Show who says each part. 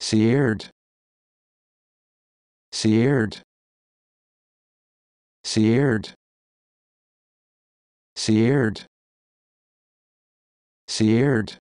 Speaker 1: Seared. Seared. Seared. Seared. Seared.